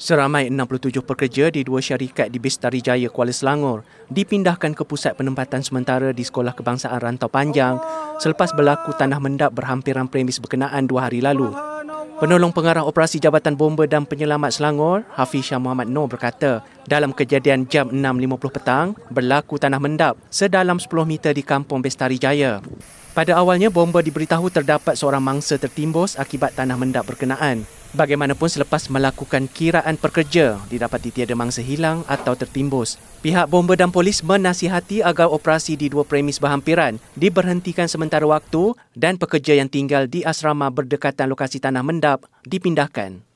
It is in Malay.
Seramai 67 pekerja di dua syarikat di Bistari Jaya, Kuala Selangor dipindahkan ke pusat penempatan sementara di Sekolah Kebangsaan Rantau Panjang selepas berlaku tanah mendap berhampiran premis berkenaan dua hari lalu. Penolong pengarah operasi Jabatan Bomber dan Penyelamat Selangor, Hafiz Syah Muhammad Noor berkata, dalam kejadian jam 6.50 petang, berlaku tanah mendap sedalam 10 meter di kampung Bestari Jaya. Pada awalnya, bomba diberitahu terdapat seorang mangsa tertimbus akibat tanah mendap berkenaan. Bagaimanapun selepas melakukan kiraan pekerja, didapati tiada mangsa hilang atau tertimbus. Pihak bomba dan polis menasihati agar operasi di dua premis berhampiran diberhentikan sementara waktu dan pekerja yang tinggal di asrama berdekatan lokasi tanah mendap dipindahkan.